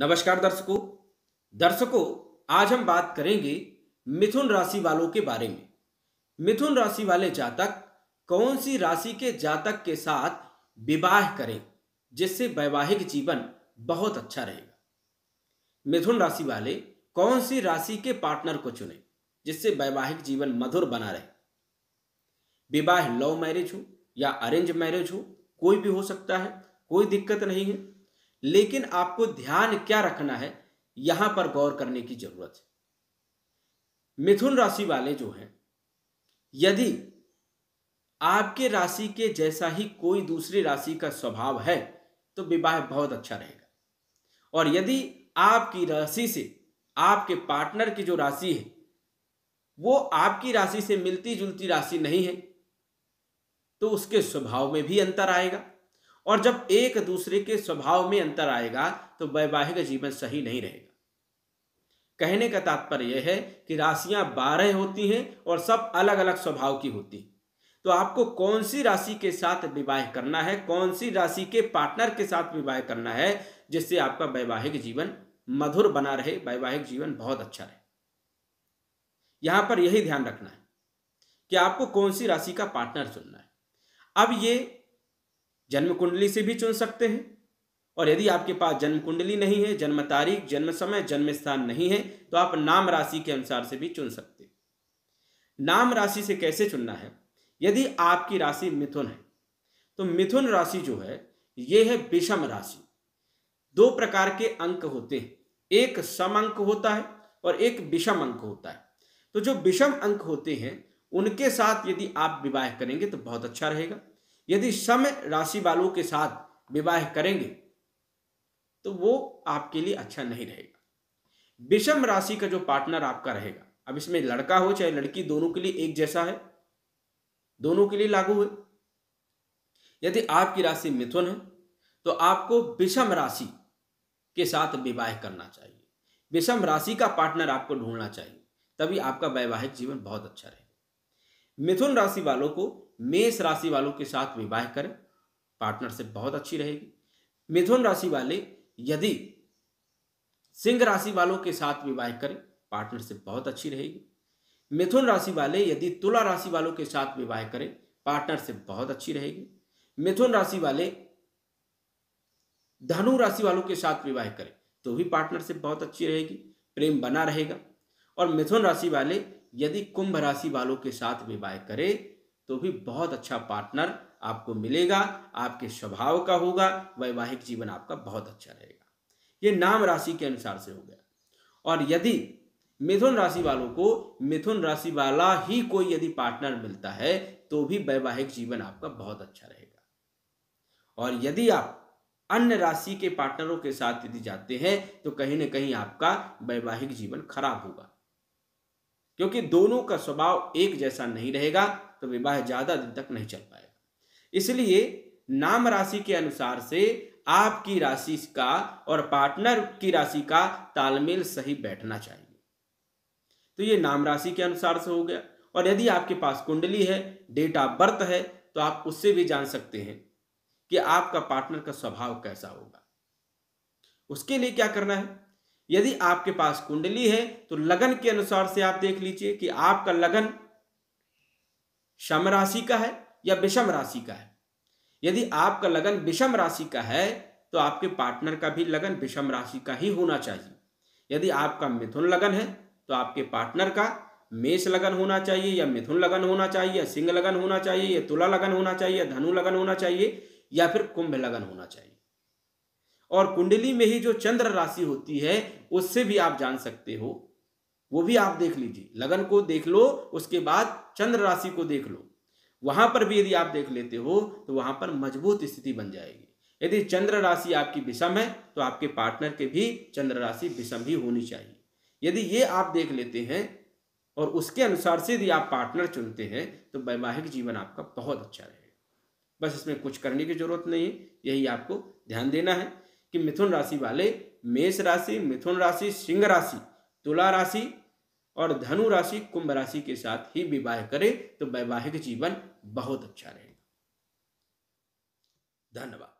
नमस्कार दर्शकों दर्शकों आज हम बात करेंगे मिथुन राशि वालों के बारे में मिथुन राशि वाले जातक कौन सी राशि के जातक के साथ विवाह करें जिससे वैवाहिक जीवन बहुत अच्छा रहेगा मिथुन राशि वाले कौन सी राशि के पार्टनर को चुने जिससे वैवाहिक जीवन मधुर बना रहे विवाह लव मैरिज हो या अरेंज मैरिज हो कोई भी हो सकता है कोई दिक्कत नहीं है लेकिन आपको ध्यान क्या रखना है यहां पर गौर करने की जरूरत है मिथुन राशि वाले जो हैं यदि आपके राशि के जैसा ही कोई दूसरी राशि का स्वभाव है तो विवाह बहुत अच्छा रहेगा और यदि आपकी राशि से आपके पार्टनर की जो राशि है वो आपकी राशि से मिलती जुलती राशि नहीं है तो उसके स्वभाव में भी अंतर आएगा और जब एक दूसरे के स्वभाव में अंतर आएगा तो वैवाहिक जीवन सही नहीं रहेगा कहने का तात्पर्य यह है कि राशियां बारह होती हैं और सब अलग अलग स्वभाव की होती हैं तो आपको कौन सी राशि के साथ विवाह करना है कौन सी राशि के पार्टनर के साथ विवाह करना है जिससे आपका वैवाहिक जीवन मधुर बना रहे वैवाहिक जीवन बहुत अच्छा रहे यहां पर यही ध्यान रखना है कि आपको कौन सी राशि का पार्टनर चुनना है अब ये जन्म कुंडली से भी चुन सकते हैं और यदि आपके पास जन्म कुंडली नहीं है जन्म तारीख जन्म समय जन्म स्थान नहीं है तो आप नाम राशि के अनुसार से भी चुन सकते नाम राशि से कैसे चुनना है यदि आपकी राशि मिथुन है तो मिथुन राशि जो है ये है विषम राशि दो प्रकार के अंक होते हैं एक सम अंक होता है और एक विषम अंक होता है तो जो विषम अंक होते हैं उनके साथ यदि आप विवाह करेंगे तो बहुत अच्छा रहेगा यदि सम राशि वालों के साथ विवाह करेंगे तो वो आपके लिए अच्छा नहीं रहेगा विषम राशि का जो पार्टनर आपका रहेगा अब इसमें लड़का हो चाहे लड़की दोनों के लिए एक जैसा है दोनों के लिए लागू है यदि आपकी राशि मिथुन है तो आपको विषम राशि के साथ विवाह करना चाहिए विषम राशि का पार्टनर आपको ढूंढना चाहिए तभी आपका वैवाहिक जीवन बहुत अच्छा रहेगा मिथुन राशि वालों को मेष राशि वालों के साथ विवाह करें पार्टनरशिप बहुत अच्छी रहेगी मिथुन राशि वाले यदि सिंह राशि वालों के साथ विवाह करें पार्टनरशिप बहुत अच्छी रहेगी मिथुन राशि वाले यदि तुला राशि वालों के साथ विवाह करें पार्टनरशिप बहुत अच्छी रहेगी मिथुन राशि वाले धनु राशि वालों के साथ विवाह करें तो भी पार्टनरशिप बहुत अच्छी रहेगी प्रेम बना रहेगा और मिथुन राशि वाले यदि कुंभ राशि वालों के साथ विवाह करें तो भी बहुत अच्छा पार्टनर आपको मिलेगा आपके स्वभाव का होगा वैवाहिक जीवन आपका बहुत अच्छा रहेगा ये नाम राशि के अनुसार से हो गया और यदि मिथुन राशि वालों को मिथुन राशि वाला ही कोई यदि पार्टनर मिलता है तो भी वैवाहिक जीवन आपका बहुत अच्छा रहेगा और यदि आप अन्य राशि के पार्टनरों के साथ यदि जाते हैं तो कहीं ना कहीं आपका वैवाहिक जीवन खराब होगा क्योंकि दोनों का स्वभाव एक जैसा नहीं रहेगा तो विवाह ज़्यादा दिन तक नहीं चल पाएगा इसलिए नाम राशि के अनुसार से आपकी राशि का और पार्टनर की राशि का तालमेल सही बैठना चाहिए तो ये नाम राशि के अनुसार से हो गया और यदि आपके पास कुंडली है डेट ऑफ बर्थ है तो आप उससे भी जान सकते हैं कि आपका पार्टनर का स्वभाव कैसा होगा उसके लिए क्या करना है यदि आपके पास कुंडली है तो लगन के अनुसार से आप देख लीजिए कि आपका लगन शम राशि का है या विषम राशि का है यदि आपका लगन विषम राशि का है तो आपके पार्टनर का भी लगन विषम राशि का ही होना चाहिए यदि आपका मिथुन लगन है तो आपके पार्टनर का मेष लगन होना चाहिए या मिथुन लगन होना चाहिए या सिंह लगन होना चाहिए या तुला लगन होना चाहिए या धनु लगन होना चाहिए या फिर कुंभ लगन होना चाहिए और कुंडली में ही जो चंद्र राशि होती है उससे भी आप जान सकते हो वो भी आप देख लीजिए लगन को देख लो उसके बाद चंद्र राशि को देख लो वहां पर भी यदि आप देख लेते हो तो वहां पर मजबूत स्थिति बन जाएगी यदि चंद्र राशि आपकी विषम है तो आपके पार्टनर के भी चंद्र राशि विषम ही होनी चाहिए यदि ये आप देख लेते हैं और उसके अनुसार से यदि आप पार्टनर चुनते हैं तो वैवाहिक जीवन आपका बहुत अच्छा रहेगा बस इसमें कुछ करने की जरूरत नहीं है यही आपको ध्यान देना है कि मिथुन राशि वाले मेष राशि मिथुन राशि सिंह राशि तुला राशि और धनु राशि कुंभ राशि के साथ ही विवाह करें तो वैवाहिक जीवन बहुत अच्छा रहेगा धन्यवाद